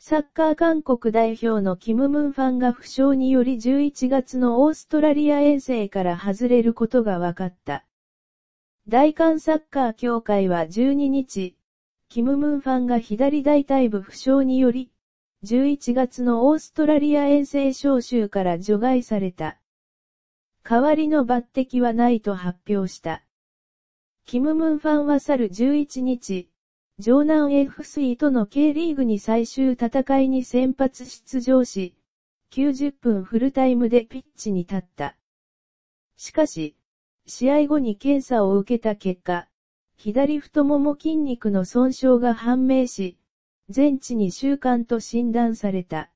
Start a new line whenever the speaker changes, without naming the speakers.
サッカー韓国代表のキム・ムンファンが負傷により11月のオーストラリア遠征から外れることが分かった。大韓サッカー協会は12日、キム・ムンファンが左大腿部負傷により、11月のオーストラリア遠征招集から除外された。代わりの抜擢はないと発表した。キム・ムンファンは去る11日、城南 FC との K リーグに最終戦いに先発出場し、90分フルタイムでピッチに立った。しかし、試合後に検査を受けた結果、左太もも筋肉の損傷が判明し、全治2週間と診断された。